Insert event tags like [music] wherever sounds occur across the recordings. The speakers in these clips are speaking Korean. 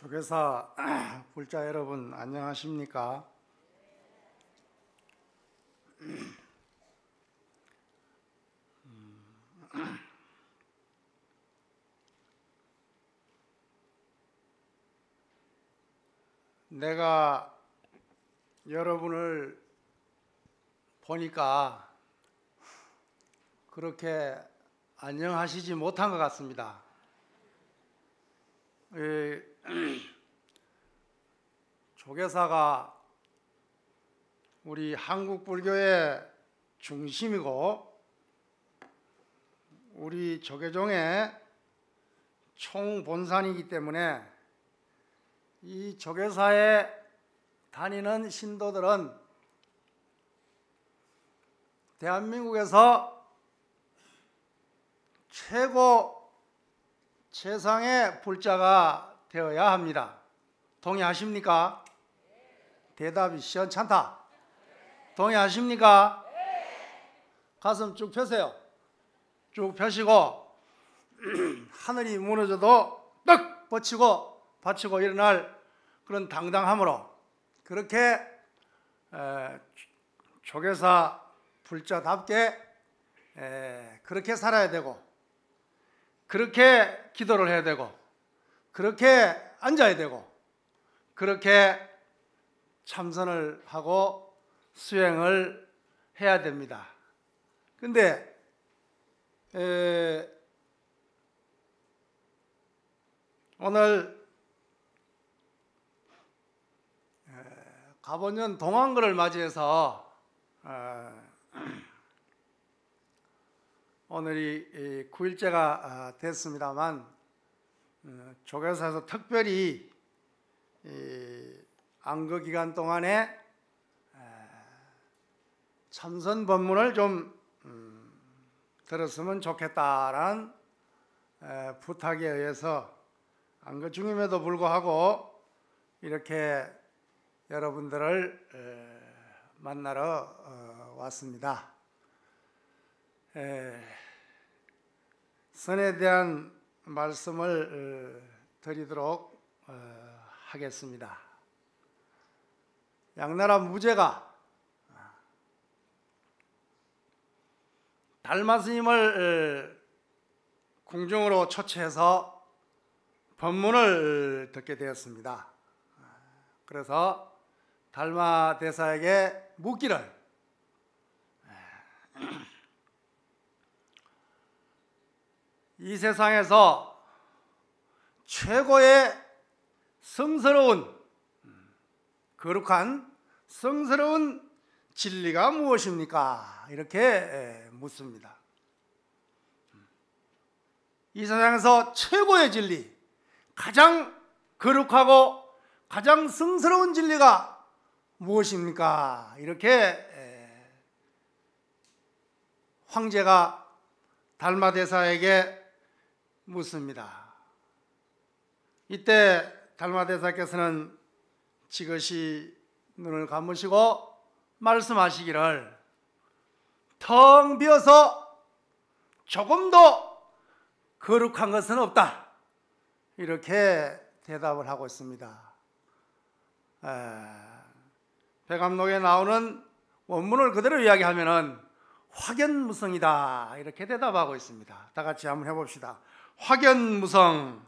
조교사 [clears throat] 불자 여러분 안녕하십니까? [clears throat] 내가 여러분을 보니까 그렇게 안녕하시지 못한 것 같습니다. [clears throat] 조계사가 우리 한국 불교의 중심이고 우리 조계종의 총본산이기 때문에 이 조계사에 다니는 신도들은 대한민국에서 최고 세상의 불자가 되어야 합니다. 동의하십니까? 대답이 시원찮다. 동의하십니까? 가슴 쭉 펴세요. 쭉 펴시고 [clears throat] 하늘이 무너져도 떡 버치고 받치고 일어날 그런 당당함으로 그렇게 에, 조계사 불자답게 에, 그렇게 살아야 되고 그렇게 기도를 해야 되고, 그렇게 앉아야 되고, 그렇게 참선을 하고 수행을 해야 됩니다. 근데, 에, 오늘 가보년 동안거를 맞이해서 어, 오늘이 9일째가 아, 됐습니다만 어, 조계사에서 특별히 안거 기간 동안에 아, 참선 법문을 좀 음, 들었으면 좋겠다라는 부탁에 의해서 안거 중임에도 불구하고 이렇게 여러분들을 만나러 어, 왔습니다. 에, 예. 선에 대한 말씀을 어, 드리도록 어, 하겠습니다. 양나라 무제가 달마스님을 어, 궁중으로 초청해서 법문을 듣게 되었습니다. 그래서 달마 대사에게 묻기를 이 세상에서 최고의 성스러운 거룩한 성스러운 진리가 무엇입니까? 이렇게 예, 묻습니다. 이 세상에서 최고의 진리, 가장 거룩하고 가장 성스러운 진리가 무엇입니까? 이렇게 예, 황제가 달마 대사에게 묻습니다. 이때 달마대사께서는 지그시 눈을 감으시고 말씀하시기를 텅 비어서 조금도 거룩한 것은 없다. 이렇게 대답을 하고 있습니다. 백암록에 나오는 원문을 그대로 이야기하면은 확연무성이다. 이렇게 대답하고 있습니다. 다 같이 한번 해봅시다. 확연무성.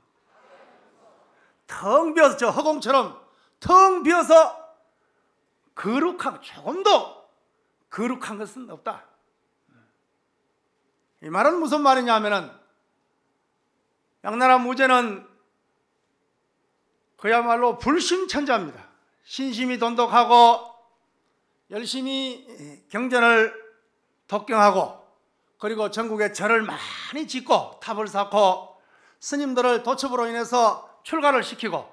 텅 비어서 저 허공처럼 텅 비어서 거룩한 조금도 거룩한 것은 없다. 이 말은 무슨 말이냐 하면은 양나라 무제는 그야말로 불심천자입니다. 신심이 돈독하고 열심히 경전을 독경하고 그리고 전국에 절을 많이 짓고 탑을 쌓고 스님들을 도첩으로 인해서 출가를 시키고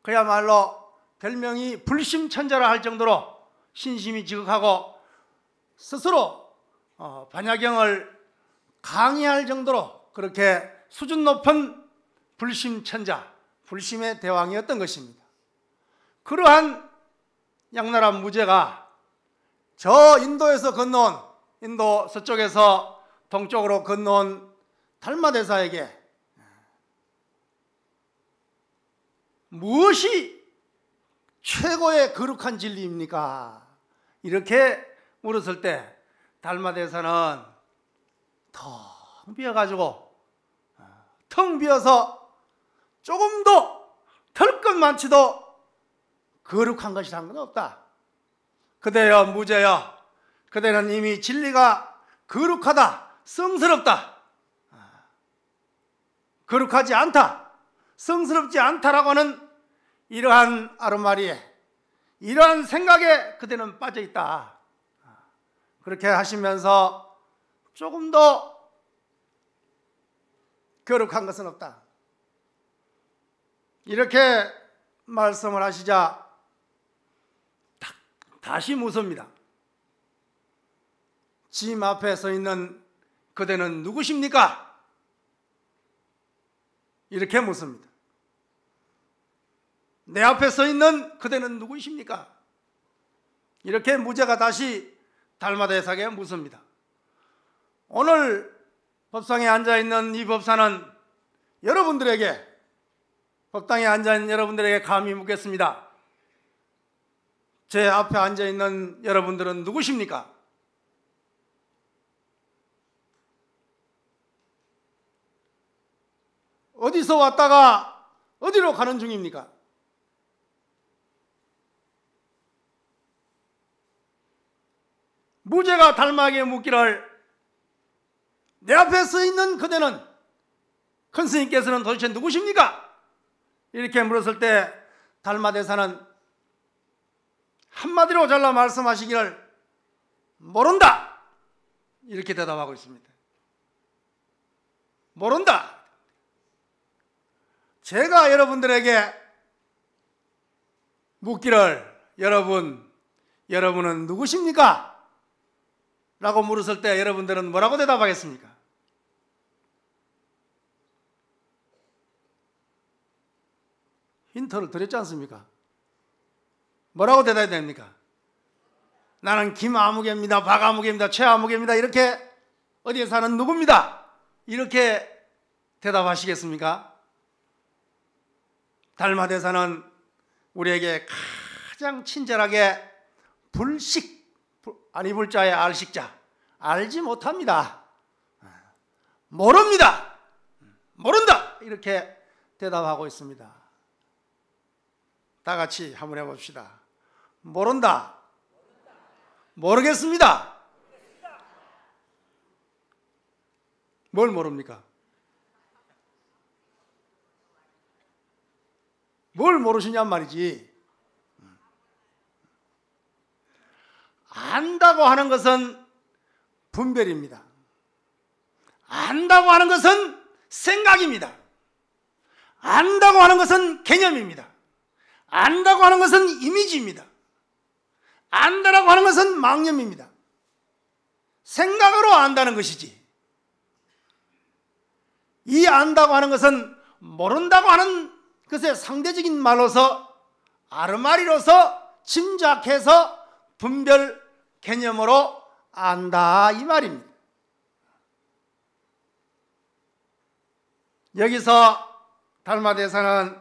그야말로 별명이 불심천자라 할 정도로 신심이 지극하고 스스로 어, 반야경을 강의할 정도로 그렇게 수준 높은 불심천자, 불심의 대왕이었던 것입니다. 그러한 양나라 무제가 저 인도에서 건너온 인도 서쪽에서 동쪽으로 건너온 달마 대사에게 무엇이 최고의 거룩한 진리입니까? 이렇게 물었을 때 달마 대사는 텅 비어가지고 어, 텅 비어서 조금도 털것 많지도 거룩한 것이란 건 없다. 그대여 무죄여 그대는 이미 진리가 거룩하다. 성스럽다. 아, 거룩하지 않다. 성스럽지 않다라고 하는 이러한 아르마리에 이러한 생각에 그대는 빠져 있다. 아, 그렇게 하시면서 조금 더 거룩한 것은 없다. 이렇게 말씀을 하시자 다시 무섭니다. 짐 앞에 서 있는 그대는 누구십니까? 이렇게 묻습니다. 내 앞에 서 있는 그대는 누구십니까? 이렇게 무죄가 다시 달마대사에게 묻습니다. 오늘 법상에 앉아 있는 이 법사는 여러분들에게 법당에 앉아 있는 여러분들에게 감히 묻겠습니다. 제 앞에 앉아 있는 여러분들은 누구십니까? 어디서 왔다가 어디로 가는 중입니까? 무죄가 달막에 묻기를 내 앞에 서 있는 그대는 큰 스님께서는 도대체 누구십니까? 이렇게 물었을 때 달마 대사는 한마디로 잘라 말씀하시기를 모른다 이렇게 대답하고 있습니다. 모른다. 제가 여러분들에게 묻기를 여러분, 여러분은 누구십니까? 라고 물었을 때 여러분들은 뭐라고 대답하겠습니까? 힌트를 드렸지 않습니까? 뭐라고 대답해야 됩니까? 나는 김아무개입니다. 박아무개입니다. 최아무개입니다. 이렇게 어디에 사는 누구입니다. 이렇게 대답하시겠습니까? 달마대사는 우리에게 가장 친절하게 불식 아니 불자의 알식자 알지 못합니다. 모릅니다. 모른다. 이렇게 대답하고 있습니다. 다 같이 한번 해 봅시다. 모른다. 모르겠습니다. 뭘 모릅니까? 뭘 모르시냔 말이지. 안다고 하는 것은 분별입니다. 안다고 하는 것은 생각입니다. 안다고 하는 것은 개념입니다. 안다고 하는 것은 이미지입니다. 안다라고 하는 것은 망념입니다. 생각으로 안다는 것이지. 이 안다고 하는 것은 모른다고 하는 그것의 상대적인 말로서 아르마리로서 짐작해서 분별 개념으로 안다 이 말입니다. 여기서 달마대사는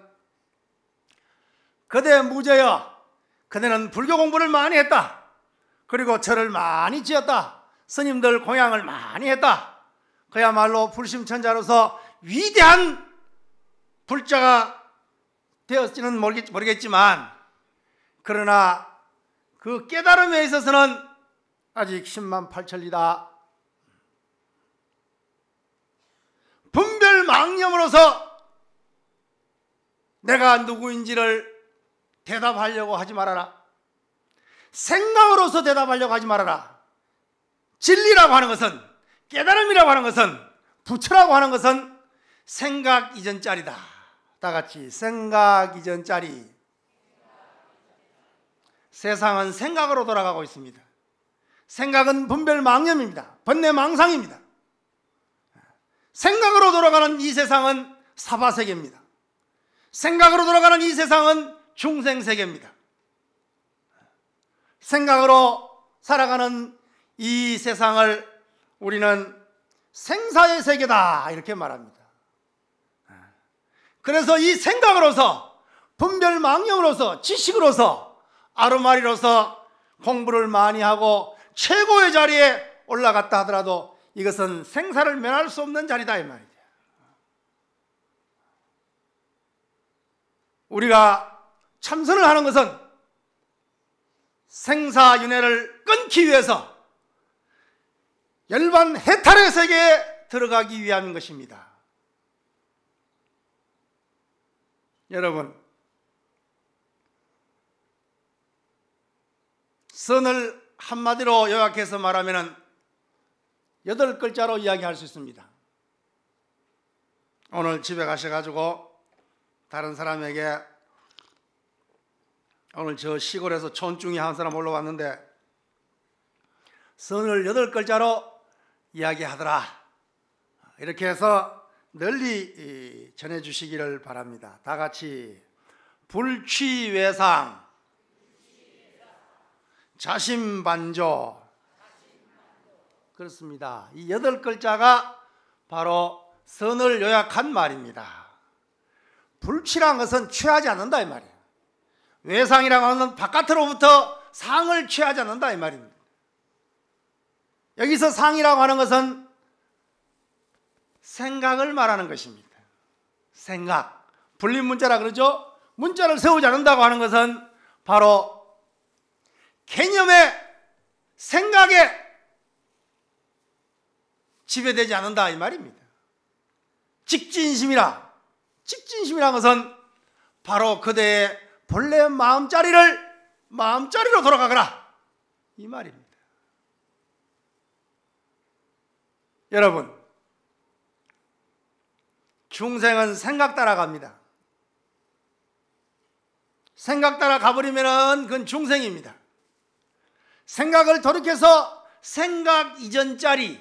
그대 무죄여 그대는 불교 공부를 많이 했다. 그리고 절을 많이 지었다. 스님들 공양을 많이 했다. 그야말로 불심천자로서 위대한 불자가 되었지는 모르겠지만 그러나 그 깨달음에 있어서는 아직 10만 8천리다. 분별 망념으로서 내가 누구인지를 대답하려고 하지 말아라. 생각으로서 대답하려고 하지 말아라. 진리라고 하는 것은 깨달음이라고 하는 것은 부처라고 하는 것은 생각 이전짜리다. 다 같이 생각 이전 짜리. 세상은 생각으로 돌아가고 있습니다. 생각은 분별 망념입니다. 번뇌 망상입니다. 생각으로 돌아가는 이 세상은 사바 세계입니다. 생각으로 돌아가는 이 세상은 중생 세계입니다. 생각으로 살아가는 이 세상을 우리는 생사의 세계다 이렇게 말합니다. 그래서 이 생각으로서 분별 망령으로서 지식으로서 아르마리로서 공부를 많이 하고 최고의 자리에 올라갔다 하더라도 이것은 생사를 면할 수 없는 자리다 이 말이죠. 우리가 참선을 하는 것은 생사윤회를 끊기 위해서 열반 해탈의 세계에 들어가기 위한 것입니다. 여러분, 선을 한마디로 요약해서 말하면 여덟 글자로 이야기할 수 있습니다. 오늘 집에 가셔가지고 다른 사람에게 오늘 저 시골에서 촌중이 한 사람 올라왔는데 선을 여덟 글자로 이야기하더라. 이렇게 해서 널리 전해 주시기를 바랍니다. 다 같이 불취외상 자신반조 그렇습니다. 이 여덟 글자가 바로 선을 요약한 말입니다. 불취란 것은 취하지 않는다 이 말이에요. 외상이라고 하는 바깥으로부터 상을 취하지 않는다 이 말입니다. 여기서 상이라고 하는 것은 생각을 말하는 것입니다. 생각. 불린 문자라 그러죠? 문자를 세우지 않는다고 하는 것은 바로 개념의 생각에 지배되지 않는다 이 말입니다. 직진심이라. 직진심이라는 것은 바로 그대의 본래 마음자리를 마음자리로 돌아가거라. 이 말입니다. 여러분, 중생은 생각 따라갑니다. 생각 따라 가버리면 그건 중생입니다. 생각을 돌이켜서 생각 이전 짜리,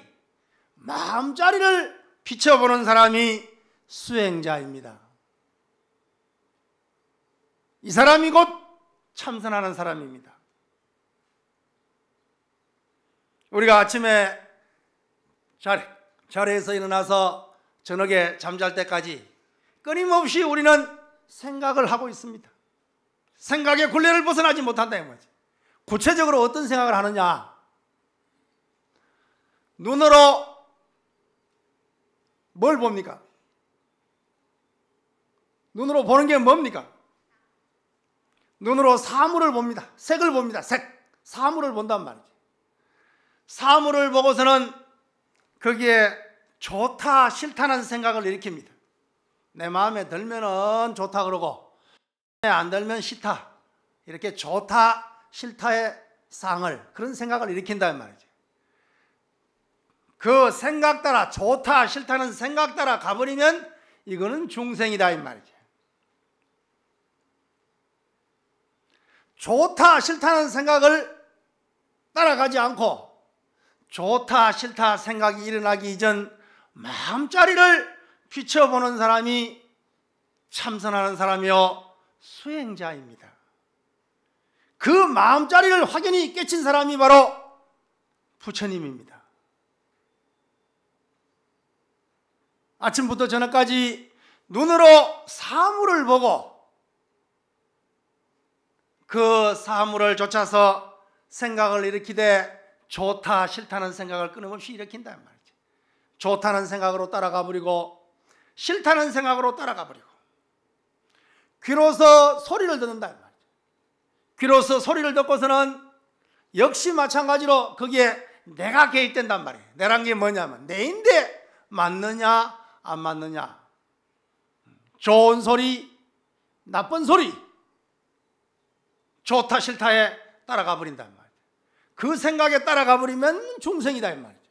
마음 짜리를 비춰보는 사람이 수행자입니다. 이 사람이 곧 참선하는 사람입니다. 우리가 아침에 자리, 자리에서 일어나서 저녁에 잠잘 때까지 끊임없이 우리는 생각을 하고 있습니다. 생각의 굴레를 벗어나지 못한다 이 말이죠. 구체적으로 어떤 생각을 하느냐? 눈으로 뭘 봅니까? 눈으로 보는 게 뭡니까? 눈으로 사물을 봅니다. 색을 봅니다. 색. 사물을 본단 말이죠. 사물을 보고서는 거기에 좋다 싫다는 생각을 일으킵니다. 내 마음에 들면은 좋다 그러고 안 들면 싫다 이렇게 좋다 싫다의 상을 그런 생각을 일으킨다는 말이죠. 그 생각 따라 좋다 싫다는 생각 따라 가버리면 이거는 중생이다 이 말이죠. 좋다 싫다는 생각을 따라가지 않고 좋다 싫다 생각이 일어나기 이전 마음자리를 비춰보는 사람이 참선하는 사람이요 수행자입니다. 그 마음자리를 확연히 깨친 사람이 바로 부처님입니다. 아침부터 저녁까지 눈으로 사물을 보고 그 사물을 쫓아서 생각을 일으키되 좋다 싫다는 생각을 끊임없이 일으킨다 말이에요. 좋다는 생각으로 따라가 버리고 싫다는 생각으로 따라가 버리고 귀로서 소리를 듣는다 말이죠. 귀로서 소리를 듣고서는 역시 마찬가지로 거기에 내가 개입된단 말이에요. 내란 게 뭐냐면 내인데 맞느냐 안 맞느냐. 좋은 소리, 나쁜 소리. 좋다 싫다에 따라가 버린단 말이에요. 그 생각에 따라가 버리면 중생이다 이 말이에요.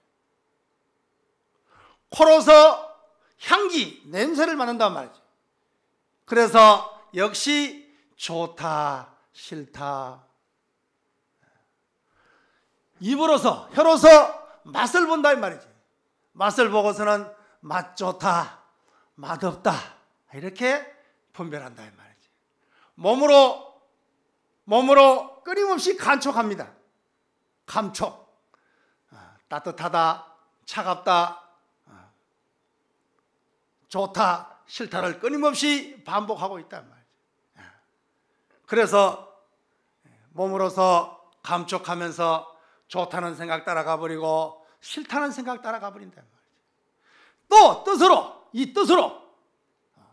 코로서 향기, 냄새를 맡는단 말이죠. 그래서 역시 좋다, 싫다. 입으로서, 혀로서 맛을 본다, 이 말이지. 맛을 보고서는 맛 좋다, 맛 없다. 이렇게 분별한다, 이 말이지. 몸으로, 몸으로 끊임없이 간촉합니다. 감촉. 아, 따뜻하다, 차갑다, 좋다, 싫다를 끊임없이 반복하고 있단 말이죠. 예. 그래서 예, 몸으로서 감촉하면서 좋다는 생각 따라가 버리고 싫다는 생각 따라가 버린단 말이죠. 또 뜻으로, 이 뜻으로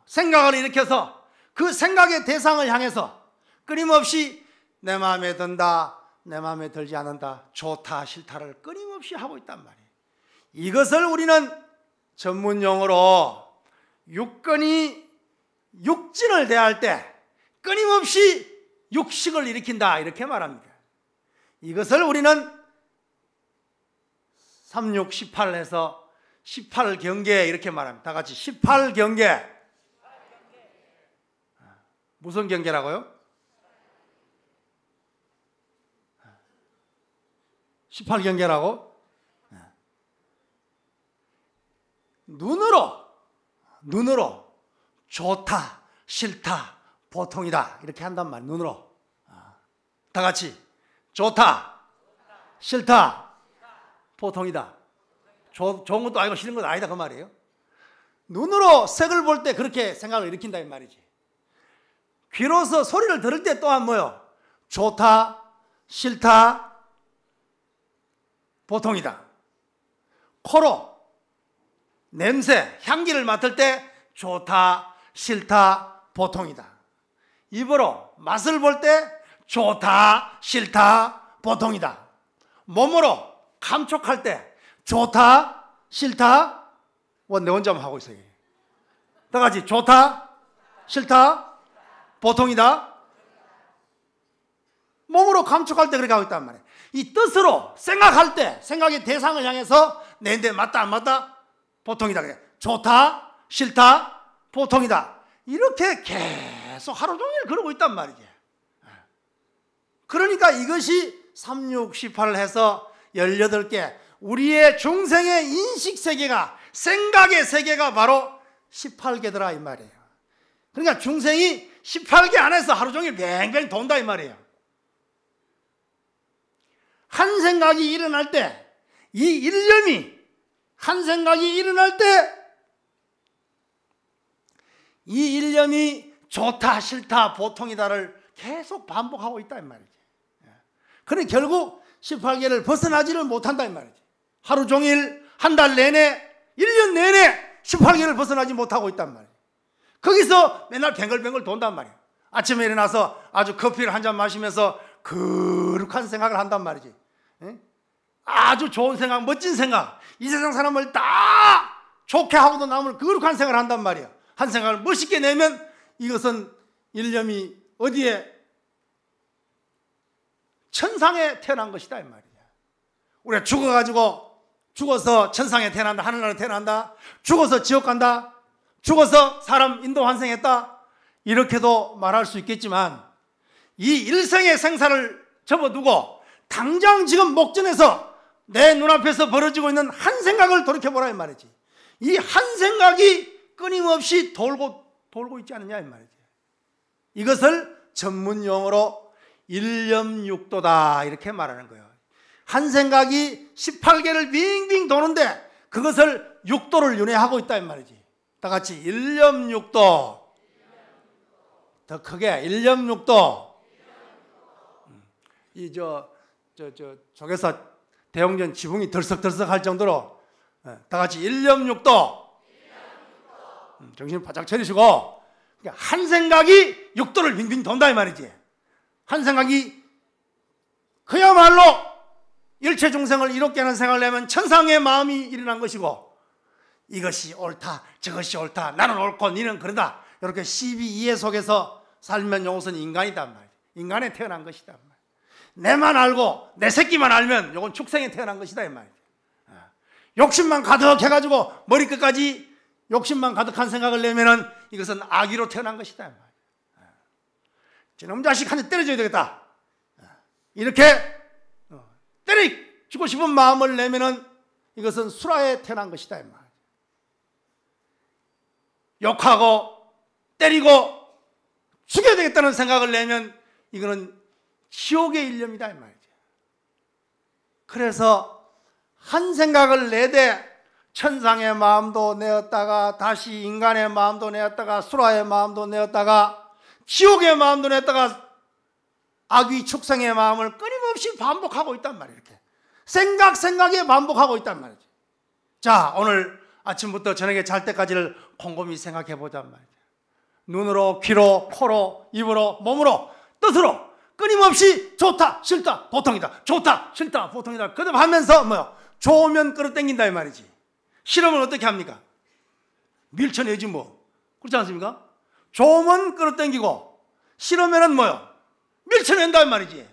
생각을 일으켜서 그 생각의 대상을 향해서 끊임없이 내 마음에 든다, 내 마음에 들지 않는다, 좋다, 싫다를 끊임없이 하고 있단 말이에요. 이것을 우리는 전문 용어로 육건이 육진을 대할 때 끊임없이 육식을 일으킨다 이렇게 말합니다. 이것을 우리는 3618에서 18경계 이렇게 말합니다. 다 같이 18경계. 무슨 경계라고요? 18경계라고? 예. 눈으로 눈으로 좋다, 싫다, 보통이다 이렇게 한단 말이에요 눈으로 아, 다 같이 좋다, 싫다, 보통이다. 조, 좋은 것도 아니고 싫은 것도 아니다 그 말이에요. 눈으로 색을 볼 때 그렇게 생각을 일으킨다 이 말이지. 귀로서 소리를 들을 때 또한 뭐요? 좋다, 싫다, 보통이다. 코로 냄새, 향기를 맡을 때 좋다, 싫다, 보통이다. 입으로 맛을 볼 때 좋다, 싫다, 보통이다. 몸으로 감촉할 때 좋다, 싫다, 원내 혼자만 하고 있어요. 다 같이 좋다, 싫다, 보통이다. 몸으로 감촉할 때 그렇게 하고 있단 말이에요. 이 뜻으로 생각할 때 생각의 대상을 향해서 내인데 맞다 안 맞다 보통이다. 좋다, 싫다, 보통이다. 이렇게 계속 하루 종일 그러고 있단 말이지. 예. 그러니까 이것이 368을 해서 18개 우리의 중생의 인식 세계가 생각의 세계가 바로 18개더라 이 말이에요. 그러니까 중생이 18개 안에서 하루 종일 뱅뱅 돈다 이 말이에요. 한 생각이 일어날 때 이 일념이 한 생각이 일어날 때 이 일념이 좋다, 싫다, 보통이다를 계속 반복하고 있다, 이 말이지. 예. 그래, 결국 18개를 벗어나지를 못한다, 이 말이지. 하루 종일, 한 달 내내, 1년 내내 18개를 벗어나지 못하고 있단 말이야. 거기서 맨날 뱅글뱅글 돈단 말이야. 아침에 일어나서 아주 커피를 한 잔 마시면서 거룩한 생각을 한단 말이지. 아주 좋은 생각, 멋진 생각, 이 세상 사람을 다 좋게 하고도 남을 거룩한 생각을 한단 말이야. 한 생각을 멋있게 내면 이것은 일념이 어디에 천상에 태어난 것이다 이 말이야. 우리가 죽어가지고 죽어서 천상에 태어난다, 하늘나라에 태어난다, 죽어서 지옥 간다, 죽어서 사람 인도 환생했다 이렇게도 말할 수 있겠지만 이 일생의 생사를 접어두고 당장 지금 목전에서 내 눈앞에서 벌어지고 있는 한 생각을 돌이켜보라 이 말이지. 이 한 생각이 끊임없이 돌고 돌고 있지 않느냐 이 말이지. 이것을 전문 용어로 일념육도다 이렇게 말하는 거예요. 한 생각이 18개를 빙빙 도는데 그것을 육도를 윤회하고 있다 이 말이지. 다 같이 일념육도. 더 크게 일념육도. 음. 이저 저 저 저, 조개사 대웅전 지붕이 들썩들썩할 정도로 예, 다 같이 일념육도 음, 정신 바짝 차리시고 그러니까 한 생각이 육도를 빙빙 돈다 이 말이지 한 생각이 그야말로 일체 중생을 이롭게 하는 생각을 내면 천상의 마음이 일어난 것이고 이것이 옳다 저것이 옳다 나는 옳고 니는 그러다 이렇게 시비 이해 속에서 살면 용서는 인간이단 말이야 인간에 태어난 것이다 내만 알고 내 새끼만 알면 이건 축생에 태어난 것이다 이말이에 아. 욕심만 가득해가지고 머리끝까지 욕심만 가득한 생각을 내면은 이것은 아기로 태어난 것이다 이말이에 아. 저놈 자식 한 대 때려줘야 되겠다. 아. 이렇게 어, 때리고 싶은 마음을 내면은 이것은 수라에 태어난 것이다 이말이에 욕하고 때리고 죽여야 되겠다는 생각을 내면 이거는 지옥의 일념이다 이 말이죠. 그래서 한 생각을 내되 천상의 마음도 내었다가 다시 인간의 마음도 내었다가 수라의 마음도 내었다가 지옥의 마음도 내었다가 악귀 축생의 마음을 끊임없이 반복하고 있단 말이에요. 이렇게 생각 생각에 반복하고 있단 말이죠. 자 오늘 아침부터 저녁에 잘 때까지를 곰곰이 생각해 보잔 말이죠. 눈으로, 귀로, 코로, 입으로, 몸으로, 뜻으로 끊임없이 좋다, 싫다, 보통이다. 좋다, 싫다, 보통이다. 그대로 하면서 뭐요? 좋으면 끌어당긴다 이 말이지. 실험을 어떻게 합니까? 밀쳐내지 뭐. 그렇지 않습니까? 좋으면 끌어당기고 싫으면 뭐요? 밀쳐낸다 이 말이지.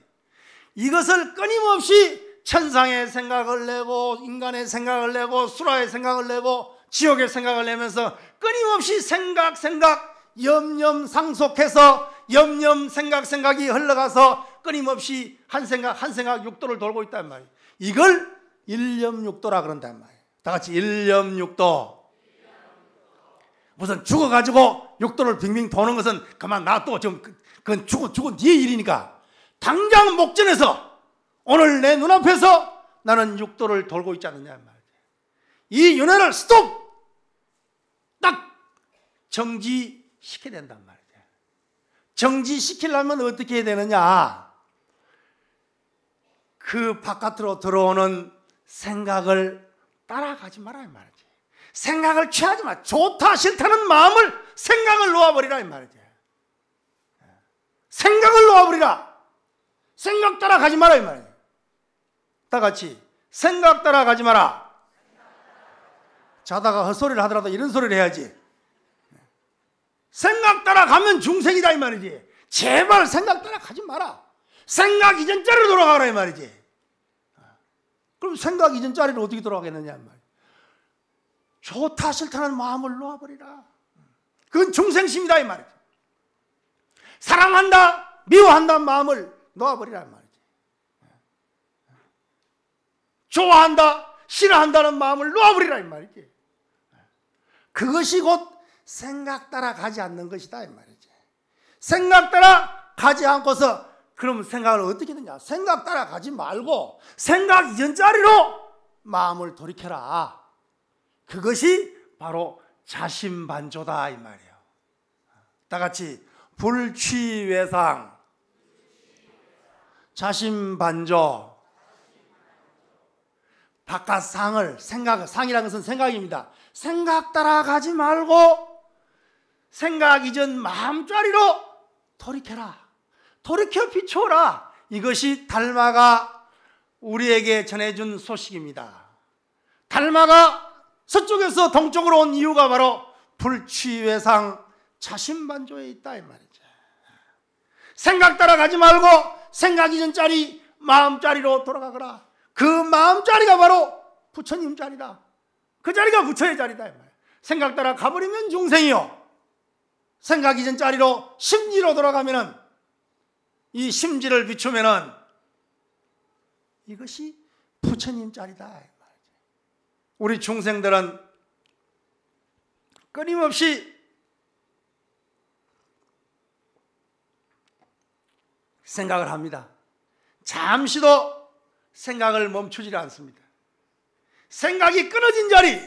이것을 끊임없이 천상의 생각을 내고 인간의 생각을 내고 수라의 생각을 내고 지옥의 생각을 내면서 끊임없이 생각 생각 염염 상속해서 염염 생각 생각이 흘러가서 끊임없이 한 생각 한 생각 육도를 돌고 있단 말이에요. 이걸 일념육도라 그런단 말이에요. 다 같이 일념육도. 무슨 죽어가지고 육도를 빙빙 도는 것은 그만 놔둬. 지금 그, 그건 죽어, 죽어 네 일이니까. 당장 목전에서 오늘 내 눈앞에서 나는 육도를 돌고 있지 않느냐 말이에요. 이 윤회를 스톱! 딱 정지시켜야 된단 말이에요. 정지시키려면 어떻게 해야 되느냐? 그 바깥으로 들어오는 생각을 따라가지 말아 이 말이지. 생각을 취하지 마. 좋다 싫다는 마음을 생각을 놓아버리라 이 말이지. 생각을 놓아버리라. 생각 따라가지 마라 이 말이지. 다 같이 생각 따라가지 마라. 자다가 헛소리를 하더라도 이런 소리를 해야지. 생각 따라가면 중생이다 이 말이지. 제발 생각 따라가지 마라. 생각 이전 자리로 돌아가라 이 말이지. 아, 그럼 생각 이전 자리로 어떻게 돌아가겠느냐 이 말. 좋다 싫다는 마음을 놓아버리라. 그건 중생심이다 이 말이지. 사랑한다 미워한다는 마음을 놓아버리라 이 말이지. 좋아한다 싫어한다는 마음을 놓아버리라 이 말이지. 그것이 곧 생각 따라 가지 않는 것이다 이 말이지. 생각 따라 가지 않고서 그럼 생각을 어떻게 되냐? 생각 따라 가지 말고 생각 이전 자리로 마음을 돌이켜라. 그것이 바로 자신반조다 이 말이에요. 다 같이 불취외상 자신반조 바깥상을 생각 상이라는 것은 생각입니다. 생각 따라가지 말고 생각 이전 마음짜리로 돌이켜라. 돌이켜 비춰라. 이것이 달마가 우리에게 전해준 소식입니다. 달마가 서쪽에서 동쪽으로 온 이유가 바로 불취외상 자신반조에 있다 이 말이죠. 생각 따라가지 말고 생각 이전짜리 마음짜리로 돌아가거라. 그 마음짜리가 바로 부처님 자리다. 그 자리가 부처의 자리다 이 말이야. 생각 따라 가버리면 중생이요. 생각 이전 자리로 심지로 돌아가면은 이 심지를 비추면은 이것이 부처님 자리다. 우리 중생들은 끊임없이 생각을 합니다. 잠시도 생각을 멈추지 않습니다. 생각이 끊어진 자리,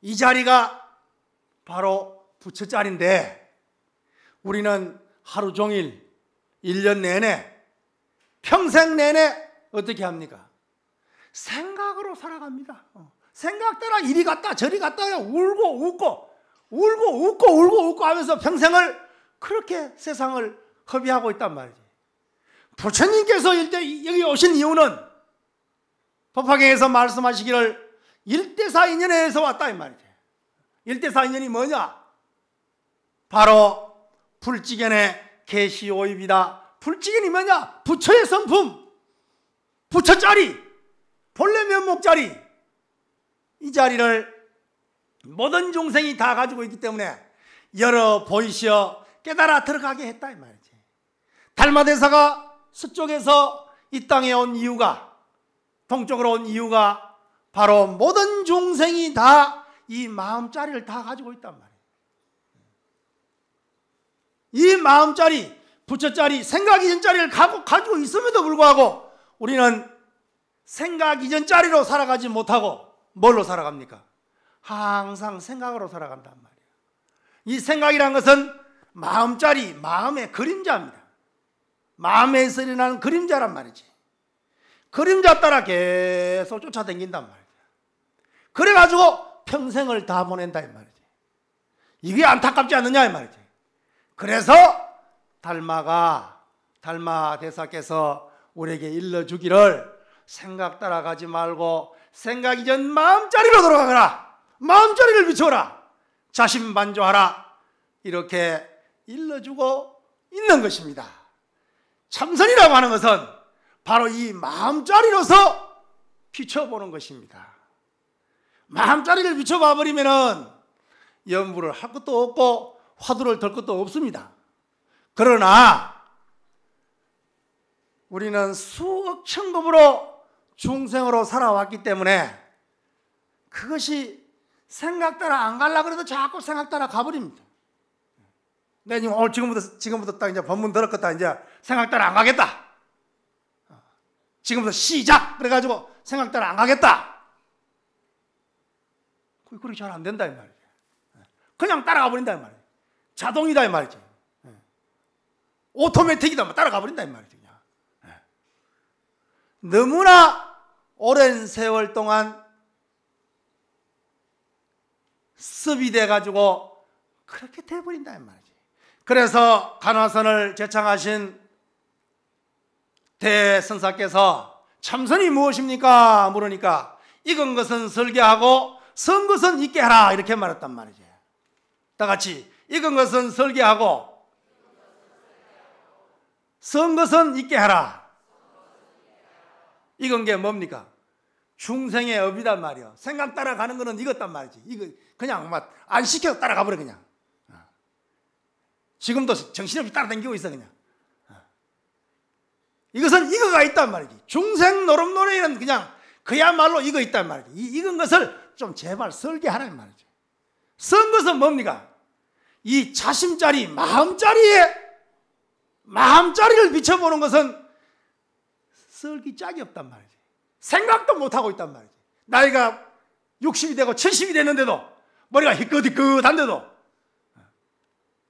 이 자리가 바로 부채짤인데 우리는 하루 종일 1년 내내 평생 내내 어떻게 합니까? 생각으로 살아갑니다. 어. 생각 대로 이리 갔다 저리 갔다 울고 웃고 울고 웃고 울고 웃고 하면서 평생을 그렇게 세상을 허비하고 있단 말이지. 부처님께서 일대 여기 오신 이유는 법화경에서 말씀하시기를 일대사 인연에서 왔다 이 말이죠. 1대4 인연이 뭐냐? 바로 불지견의 개시오입이다. 불지견이 뭐냐? 부처의 성품. 부처자리 본래 면목자리이 자리를 모든 종생이 다 가지고 있기 때문에 열어 보이시어 깨달아 들어가게 했다 이 말이지. 달마대사가 서쪽에서 이 땅에 온 이유가 동쪽으로 온 이유가 바로 모든 종생이 다이 마음자리를 다 가지고 있단 말이에요. 이 마음자리, 부처자리, 생각 이전 자리를 가지고 있음에도 불구하고 우리는 생각 이전 자리로 살아가지 못하고 뭘로 살아갑니까? 항상 생각으로 살아간단 말이에요. 이 생각이란 것은 마음자리, 마음의 그림자입니다. 마음에서 일어나는 그림자란 말이지. 그림자 따라 계속 쫓아다긴단 말이야. 그래가지고 평생을 다 보낸다 이 말이지. 이게 안타깝지 않느냐 이 말이지. 그래서 달마가 달마 대사께서 우리에게 일러주기를 생각 따라가지 말고 생각 이전 마음자리로 돌아가거라. 마음자리를 비춰라. 자신 반조하라. 이렇게 일러주고 있는 것입니다. 참선이라고 하는 것은 바로 이 마음자리로서 비춰보는 것입니다. 마음자리를 비춰봐 버리면은 연부를 할 것도 없고 화두를 덜 것도 없습니다. 그러나 우리는 수억 천급으로 중생으로 살아왔기 때문에 그것이 생각 따라 안 갈라 그래도 자꾸 생각 따라 가버립니다. 내지 네, 오늘 지금부터 지금부터 딱 이제 법문 들었겠다 이제 생각 따라 안 가겠다. 어, 지금부터 시작 그래가지고 생각 따라 안 가겠다. 그렇게 잘 안 된다 이 말이죠. 그냥 따라가 버린다 이 말이죠. 자동이다 이 말이죠. 예. 오토매틱이다 뭐 따라가 버린다 이 말이죠. 그냥. 예. 너무나 오랜 세월 동안 습이 돼가지고 그렇게 돼버린다 이 말이지. 그래서 가나선을 제창하신 대선사께서 참선이 무엇입니까? 물으니까 익은 것은 설계하고 선 것은 있게 하라 이렇게 말했단 말이지. 다 같이 익은 것은 설계하고 선 것은 있게 하라. 익은 게 뭡니까? 중생의 업이단 말이야 생각 따라가는 거는 이었단 말이지. 이거 그냥 막 안시켜 따라가 버려 그냥. 어. 지금도 정신없이 따라다니고 있어 그냥. 어. 이것은 이거가 있단 말이지. 중생 노름노래는 그냥 그야말로 이거 있단 말이지. 이 익은 것을 좀 제발 설계하라는 말이죠. 선 것은 뭡니까? 이 자심자리, 마음자리에, 마음자리를 비춰보는 것은 설기 짝이 없단 말이지. 생각도 못하고 있단 말이지. 나이가 60이 되고 70이 됐는데도 머리가 희끗희끗한데도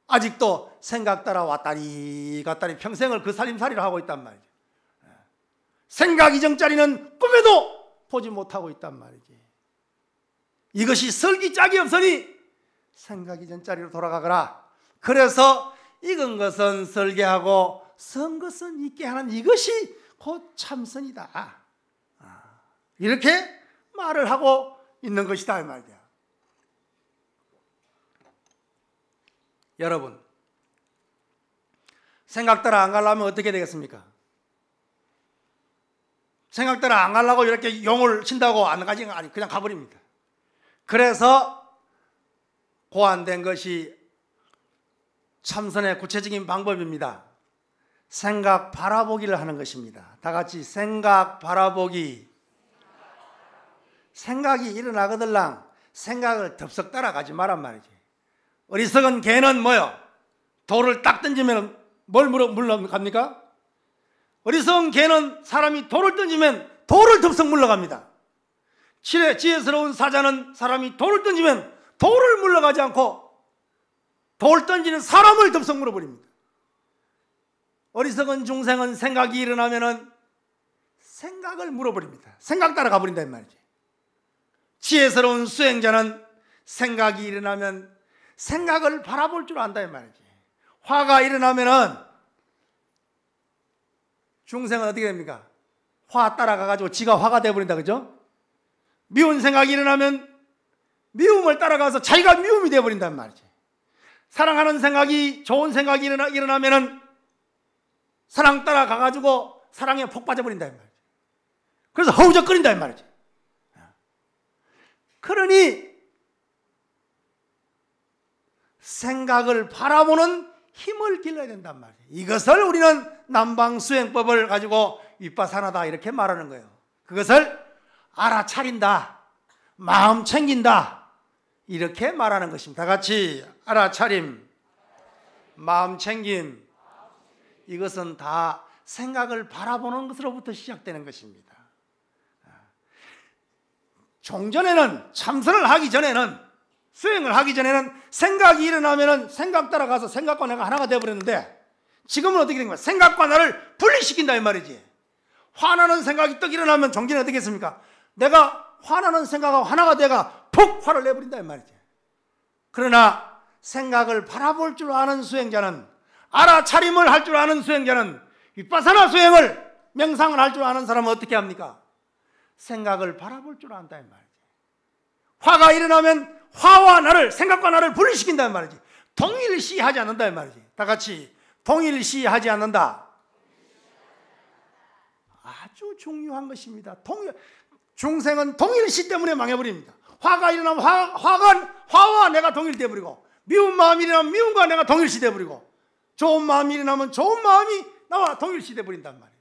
아직도 생각 따라 왔다니 갔다니 평생을 그 살림살이를 하고 있단 말이지. 생각 이정짜리는 꿈에도 보지 못하고 있단 말이지. 이것이 설기 짝이 없으니 생각이 전자리로 돌아가거라. 그래서 익은 것은 설계하고 선 것은 있게 하는 이것이 곧 참선이다. 아, 이렇게 말을 하고 있는 것이다 이 말이야. 여러분 생각 대로안 가려면 어떻게 되겠습니까? 생각 대로안 가려고 이렇게 용을 친다고 안 가지 아니 그냥 가버립니다. 그래서 고안된 것이 참선의 구체적인 방법입니다. 생각 바라보기를 하는 것입니다. 다 같이 생각 바라보기. 생각이 일어나거들랑 생각을 덥석 따라가지 말란 말이지. 어리석은 개는 뭐요? 돌을 딱 던지면 뭘 물어, 물러갑니까? 어리석은 개는 사람이 돌을 던지면 돌을 덥석 물러갑니다. 실에 지혜스러운 사자는 사람이 돌을 던지면 돌을 물러가지 않고 돌 던지는 사람을 덥석 물어버립니다. 어리석은 중생은 생각이 일어나면은 생각을 물어버립니다. 생각 따라가 버린다 이 말이지. 지혜스러운 수행자는 생각이 일어나면 생각을 바라볼 줄 안다 이 말이지. 화가 일어나면은 중생은 어떻게 됩니까? 화 따라가 가지고 지가 화가 돼 버린다 그죠? 미운 생각이 일어나면 미움을 따라가서 자기가 미움이 되어버린단 말이지. 사랑하는 생각이, 좋은 생각이 일어나, 일어나면은 사랑 따라가가지고 사랑에 폭 빠져버린다. 이 말이지. 그래서 허우적거린다. 이 말이지. 아. 그러니 생각을 바라보는 힘을 길러야 된단 말이에요. 이것을 우리는 남방수행법을 가지고 윗바산하다 이렇게 말하는 거예요. 그것을 알아차린다. 마음 챙긴다. 이렇게 말하는 것입니다. 다 같이 알아차림, 마음 챙김. 이것은 다 생각을 바라보는 것으로부터 시작되는 것입니다. 종전에는 참선을 하기 전에는 수행을 하기 전에는 생각이 일어나면은 생각 따라가서 생각과 내가 하나가 되어버렸는데 지금은 어떻게 된 거야? 생각과 나를 분리시킨다 이 말이지. 화나는 생각이 떡 일어나면 종전에 어떻게 했습니까? 내가 화나는 생각하고 하나가 돼가 폭 화를 내버린다 이 말이지. 그러나 생각을 바라볼 줄 아는 수행자는 알아차림을 할 줄 아는 수행자는 윗바사나 수행을 명상을 할 줄 아는 사람은 어떻게 합니까? 생각을 바라볼 줄 안다 이 말이지. 화가 일어나면 화와 나를 생각과 나를 분리시킨다 이 말이지. 동일시하지 않는다 이 말이지. 다 같이 동일시하지 않는다. 아주 중요한 것입니다. 동일 중생은 동일시 때문에 망해버립니다. 화가 일어나면 화, 화가, 화와 내가 동일돼버리고 미운 마음이 일어나면 미움과 내가 동일시 돼버리고 좋은 마음이 일어나면 좋은 마음이 나와 동일시 돼버린단 말이에요.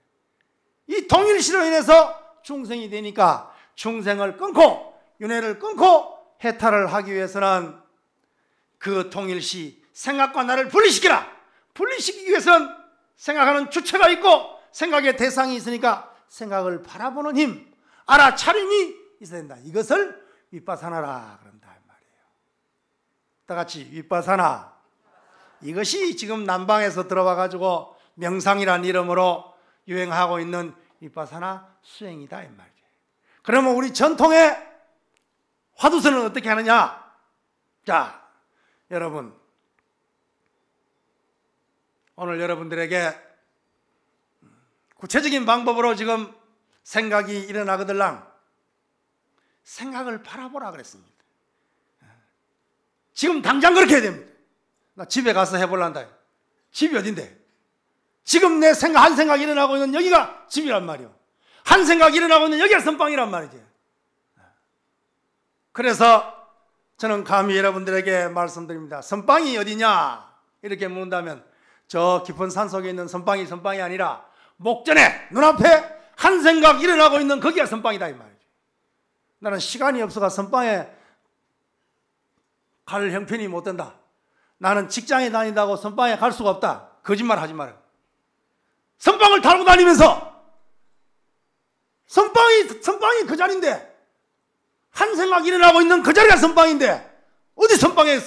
이 동일시로 인해서 중생이 되니까 중생을 끊고 윤회를 끊고 해탈을 하기 위해서는 그 동일시 생각과 나를 분리시키라. 분리시키기 위해서는 생각하는 주체가 있고 생각의 대상이 있으니까 생각을 바라보는 힘, 알아차림이 있어야 된다. 이것을 윗바사나라 그런다 말이에요. 다 같이 윗바사나. 이것이 지금 남방에서 들어와 가지고 명상이란 이름으로 유행하고 있는 윗바사나 수행이다 이 말이에요. 그러면 우리 전통의 화두선은 어떻게 하느냐? 자, 여러분 오늘 여러분들에게 구체적인 방법으로 지금 생각이 일어나거들랑 생각을 바라보라 그랬습니다. 지금 당장 그렇게 해야 됩니다. 나 집에 가서 해보란다 집이 어딘데? 지금 내 생각, 한 생각 일어나고 있는 여기가 집이란 말이요. 한 생각 일어나고 있는 여기가 선방이란 말이지. 그래서 저는 감히 여러분들에게 말씀드립니다. 선방이 어디냐? 이렇게 묻는다면 저 깊은 산 속에 있는 선방이 선방이 아니라 목전에 눈앞에 한 생각 일어나고 있는 거기가 선빵이다 이 말이죠. 나는 시간이 없어서 선빵에 갈 형편이 못 된다. 나는 직장에 다닌다고 선빵에 갈 수가 없다. 거짓말 하지 말아요. 선빵을 타고 다니면서 선빵이 선빵이 그 자리인데 한 생각 일어나고 있는 그 자리가 선빵인데 어디 선빵에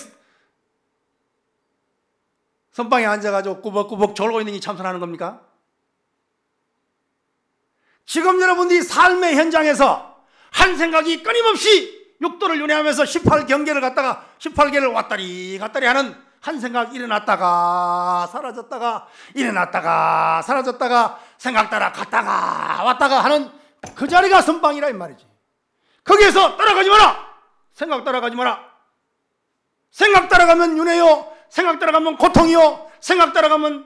선빵에 앉아가지고 꾸벅꾸벅 졸고 있는 게 참선하는 겁니까? 지금 여러분들이 삶의 현장에서 한 생각이 끊임없이 육도를 윤회하면서 18경계를 갔다가 18개를 왔다리 갔다리 하는 한 생각 일어났다가 사라졌다가 일어났다가 사라졌다가 생각 따라 갔다가 왔다가 하는 그 자리가 선방이라 이 말이지. 거기에서 따라가지 마라. 생각 따라가지 마라. 생각 따라가면 윤회요. 생각 따라가면 고통이요. 생각 따라가면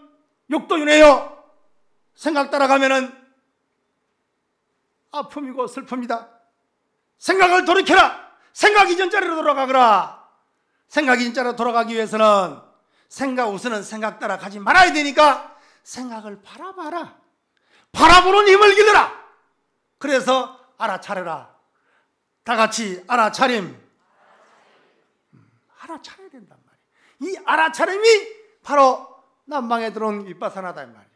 욕도 윤회요. 생각 따라가면은 아픔이고 슬픕니다 생각을 돌이켜라. 생각이 전자리로 돌아가거라. 생각이 전자로 돌아가기 위해서는 생각 우선은 생각 따라 가지 말아야 되니까 생각을 바라봐라. 바라보는 힘을 길러라. 그래서 알아차려라. 다 같이 알아차림. 음, 알아차려야 된단 말이야이 알아차림이 바로 난방에 들어온 윗바사나다 말이에요.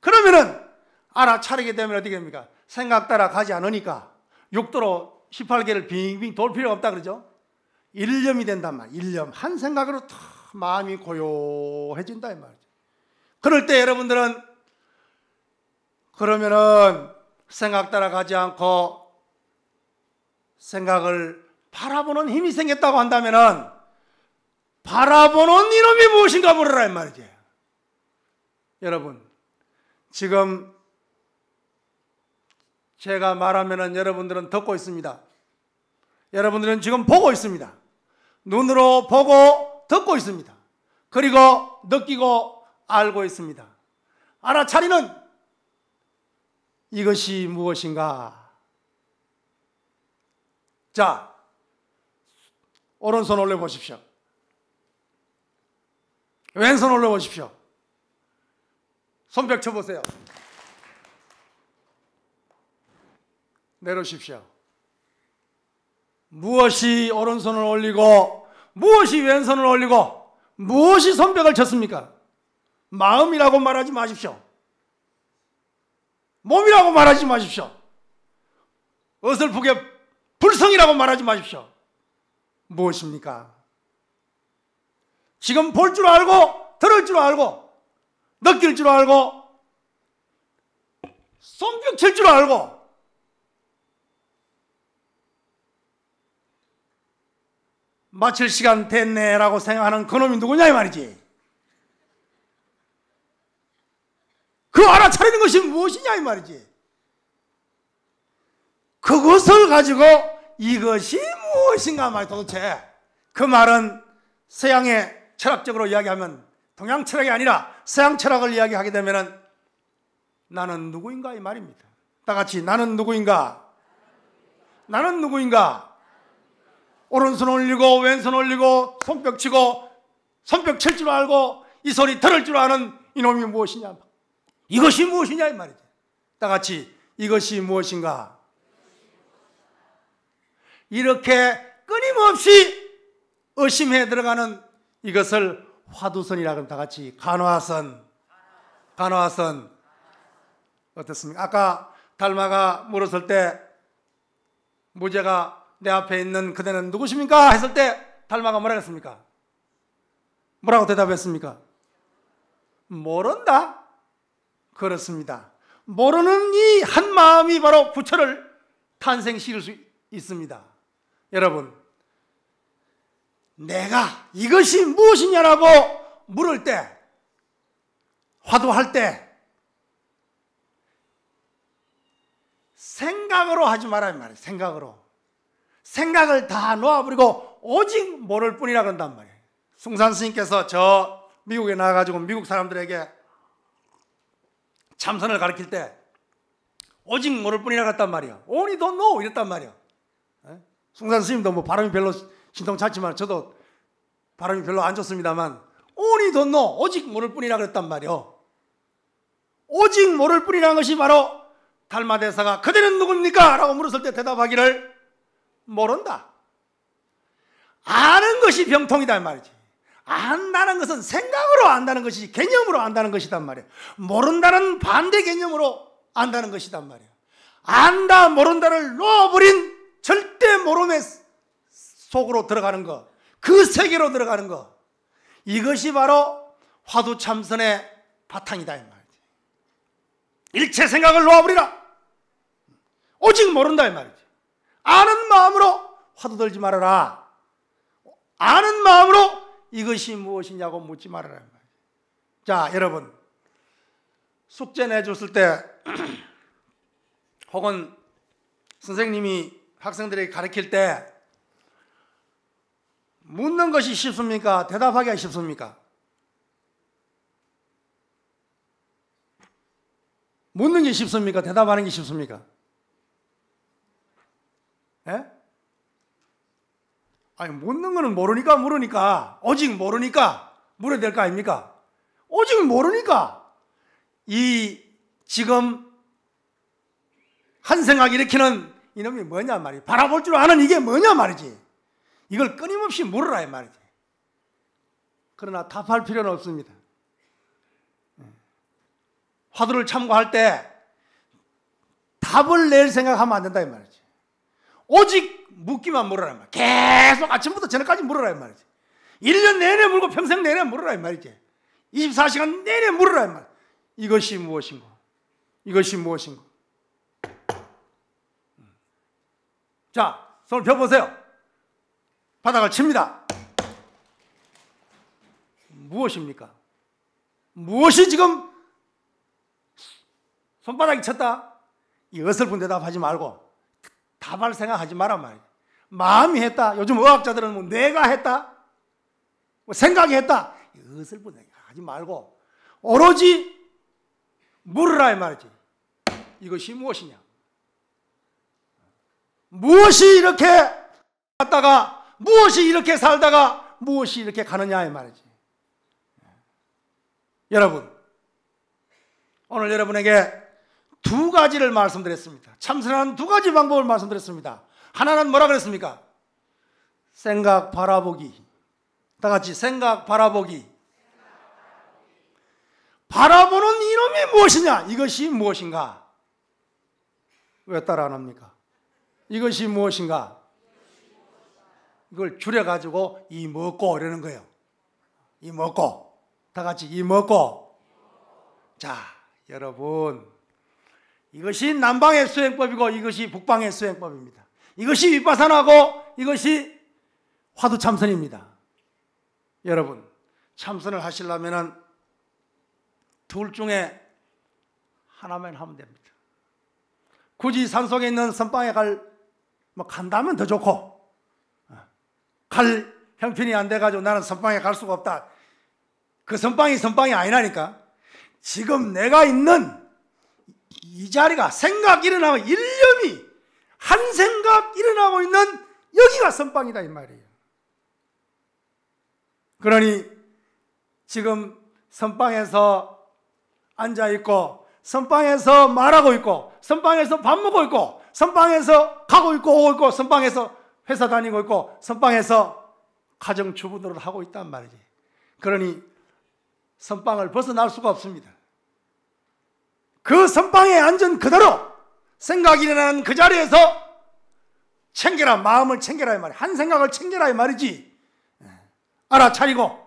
그러면은 알아차리게 되면 어떻게 됩니까? 생각 따라 가지 않으니까 육도로 18개를 빙빙 돌 필요 가 없다 그러죠? 일념이 된단 말이에요. 일념. 한 생각으로 탁 마음이 고요해진다 이 말이죠. 그럴 때 여러분들은 그러면은 생각 따라가지 않고 생각을 바라보는 힘이 생겼다고 한다면은 바라보는 이놈이 무엇인가 모르라이 말이지. 여러분, 지금 제가 말하면 여러분들은 듣고 있습니다. 여러분들은 지금 보고 있습니다. 눈으로 보고 듣고 있습니다. 그리고 느끼고 알고 있습니다. 알아차리는 이것이 무엇인가? 자, 오른손 올려보십시오. 왼손 올려보십시오. 손뼉 쳐보세요. 내려오십시오. 무엇이 오른손을 올리고 무엇이 왼손을 올리고 무엇이 선벽을 쳤습니까? 마음이라고 말하지 마십시오. 몸이라고 말하지 마십시오. 어설프게 불성이라고 말하지 마십시오. 무엇입니까? 지금 볼 줄 알고 들을 줄 알고 느낄 줄 알고 손벽칠 줄 알고 마칠 시간 됐네라고 생각하는 그놈이 누구냐 이 말이지. 그 알아차리는 것이 무엇이냐 이 말이지. 그것을 가지고 이것이 무엇인가 말이 도대체. 그 말은 서양의 철학적으로 이야기하면 동양 철학이 아니라 서양 철학을 이야기하게 되면 나는 누구인가 이 말입니다. 다 같이 나는 누구인가? 나는 누구인가? 오른손 올리고 왼손 올리고 손뼉 치고 손뼉 칠 줄 알고 이 소리 들을 줄 아는 이놈이 무엇이냐 이것이 무엇이냐 이말이죠 다같이 이것이 무엇인가 이렇게 끊임없이 의심해 들어가는 이것을 화두선이라 그럼 다같이 간화선 간화선 어떻습니까? 아까 달마가 물었을 때 무제가 내 앞에 있는 그대는 누구십니까? 했을 때 달마가 뭐라 그랬습니까? 뭐라고 대답했습니까? 모른다. 그렇습니다. 모르는 이 한 마음이 바로 부처를 탄생시킬 수 있습니다. 여러분, 내가 이것이 무엇이냐라고 물을 때, 화두할 때, 생각으로 하지 말아야 말이에요. 생각으로. 생각을 다 놓아버리고 오직 모를 뿐이라 그런단 말이에요. 숭산 스님께서 저 미국에 나와가지고 미국 사람들에게 참선을 가르칠 때 오직 모를 뿐이라 그랬단 말이에요. Only d o 이랬단 말이에요. 예? 숭산 스님도 뭐 바람이 별로 신통찮지만 저도 바람이 별로 안 좋습니다만 Only d o 오직 모를 뿐이라 그랬단 말이에요. 오직 모를 뿐이라는 것이 바로 달마대사가 그대는 누굽니까? 라고 물었을 때 대답하기를 모른다. 아는 것이 병통이다 말이지. 안다는 것은 생각으로 안다는 것이지 개념으로 안다는 것이단 말이야. 모른다는 반대 개념으로 안다는 것이단 말이야. 안다 모른다를 놓아버린 절대 모름의 속으로 들어가는 것. 그 세계로 들어가는 것. 이것이 바로 화두 참선의 바탕이다 이 말이지. 일체 생각을 놓아버리라. 오직 모른다 이 말이지. 아는 마음으로 화도 들지 말아라. 아는 마음으로 이것이 무엇이냐고 묻지 말아라. 자, 여러분. 숙제 내줬을 때, [clears throat] 혹은 선생님이 학생들에게 가르칠 때, 묻는 것이 쉽습니까? 대답하기가 쉽습니까? 묻는 게 쉽습니까? 대답하는 게 쉽습니까? 에? 예? 아니, 묻는 거는 모르니까 모르니까. 오직 모르니까 물어야 될 거 아닙니까? 오직 모르니까. 이 지금 한 생각 일으키는 이놈이 뭐냐 말이지. 바라볼 줄 아는 이게 뭐냐 말이지. 이걸 끊임없이 물어라 이 말이지. 그러나 답할 필요는 없습니다. 예. 화두를 참고할 때 답을 낼 생각하면 안 된다 이 말이죠. 오직 묻기만 물어라 말이야. 계속 아침부터 저녁까지 물어라 말이지. 1년 내내 물고 평생 내내 물어라 말이지. 24시간 내내 물어라 말이야. 이것이 무엇인고? 이것이 무엇인고? 음. 자, 손을 펴보세요. 바닥을 칩니다. 무엇입니까? 무엇이 지금 손바닥이 쳤다? 이어설픈 대답하지 말고 다발 생각하지 마라 말이야. 마음이 했다. 요즘 의학자들은 뭐 내가 했다. 뭐 생각이 했다. 이것을 뭐 하지 말고 오로지 물으라 이 말이지. 이것이 무엇이냐? 무엇이 이렇게 갔다가 무엇이 이렇게 살다가 무엇이 이렇게 가느냐 이 말이지. 예. 여러분 오늘 여러분에게 두 가지를 말씀드렸습니다. 참선하는 두 가지 방법을 말씀드렸습니다. 하나는 뭐라 그랬습니까? 생각 바라보기. 다 같이 생각 바라보기. 바라보는 이놈이 무엇이냐? 이것이 무엇인가? 왜 따라 안 합니까? 이것이 무엇인가? 이걸 줄여가지고 이 먹고 이러는 거예요. 이 먹고. 다 같이 이 먹고. 자, 여러분. 이것이 남방의 수행법이고 이것이 북방의 수행법입니다. 이것이 윗바산하고 이것이 화두 참선입니다. 여러분, 참선을 하시려면 둘 중에 하나만 하면 됩니다. 굳이 산속에 있는 선방에 갈, 뭐 간다면 더 좋고, 어, 갈 형편이 안 돼가지고 나는 선방에 갈 수가 없다. 그 선방이 선방이 아니라니까. 지금 내가 있는 이 자리가 생각 일어나고 일념이 한 생각 일어나고 있는 여기가 선빵이다이 말이에요. 그러니 지금 선방에서 앉아 있고 선방에서 말하고 있고 선방에서 밥 먹고 있고 선방에서 가고 있고 오고 있고 선방에서 회사 다니고 있고 선방에서 가정 주부 들을 하고 있단 말이지. 그러니 선방을 벗어날 수가 없습니다. 그 선방에 앉은 그대로 생각이 일어나는 그 자리에서 챙겨라 마음을 챙겨라 이 말이 한 생각을 챙겨라 이 말이지 예. 알아차리고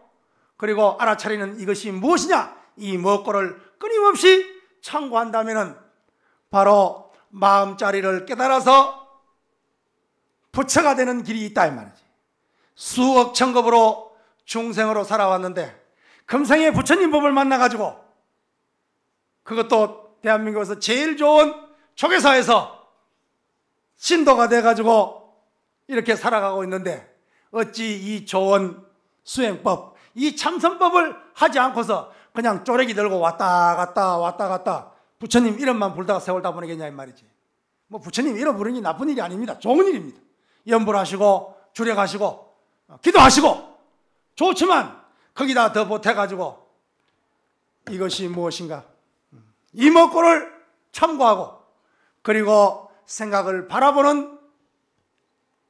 그리고 알아차리는 이것이 무엇이냐 이 먹고를 끊임없이 참고한다면 바로 마음자리를 깨달아서 부처가 되는 길이 있다 이 말이지 수억 천급으로 중생으로 살아왔는데 금생에 부처님 법을 만나가지고 그것도 대한민국에서 제일 좋은 초계사에서 신도가 돼가지고 이렇게 살아가고 있는데 어찌 이 좋은 수행법, 이 참선법을 하지 않고서 그냥 쪼래기 들고 왔다 갔다 왔다 갔다 부처님 이름만 불다가 세월 다 보내겠냐 이 말이지. 뭐 부처님 이름 부르는 게 나쁜 일이 아닙니다. 좋은 일입니다. 염불하시고 주례가시고 어, 기도하시고 좋지만 거기다 더 보태가지고 이것이 무엇인가? 이목구를 참고하고 그리고 생각을 바라보는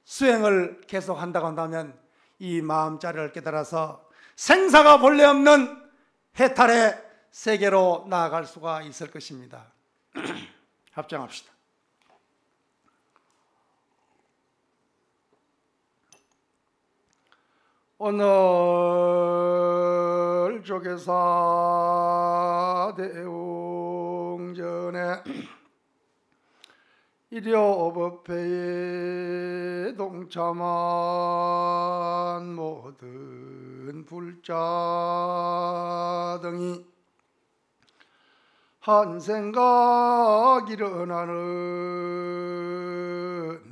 수행을 계속한다고 한다면 이 마음자리를 깨달아서 생사가 본래 없는 해탈의 세계로 나아갈 수가 있을 것입니다. [clears throat] 합장합시다. 오늘 조계사 대웅전에 [clears throat] 일요법회에 동참한 모든 불자 등이 한 생각 일어나는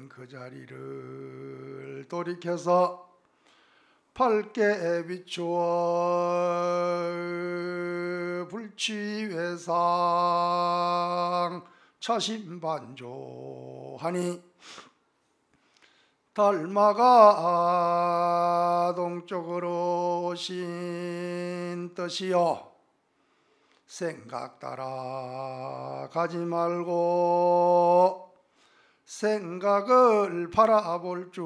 그 자리를 돌이켜서 밝게 비추어 불치회상 차심반조하니 달마가 동쪽으로 오신 뜻이요 생각 따라 가지 말고 생각을 바라볼 줄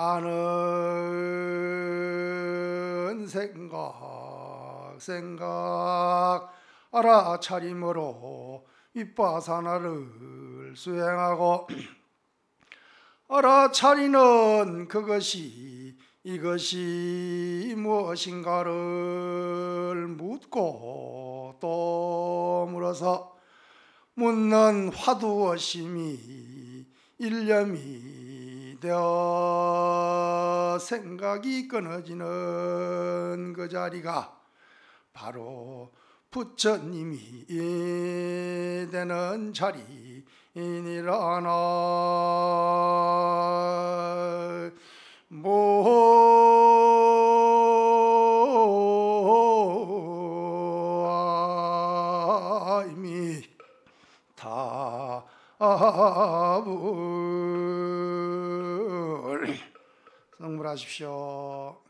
아는 생각 생각 알아차림으로 윗바사나를 수행하고 [clears throat] 알아차리는 그것이 이것이 무엇인가를 묻고 또 물어서 묻는 화두어심이 일념이 내 생각이 끊어지는 그 자리가 바로 부처님이 되는 자리이니라나 모아이미 타불 동물하십시오.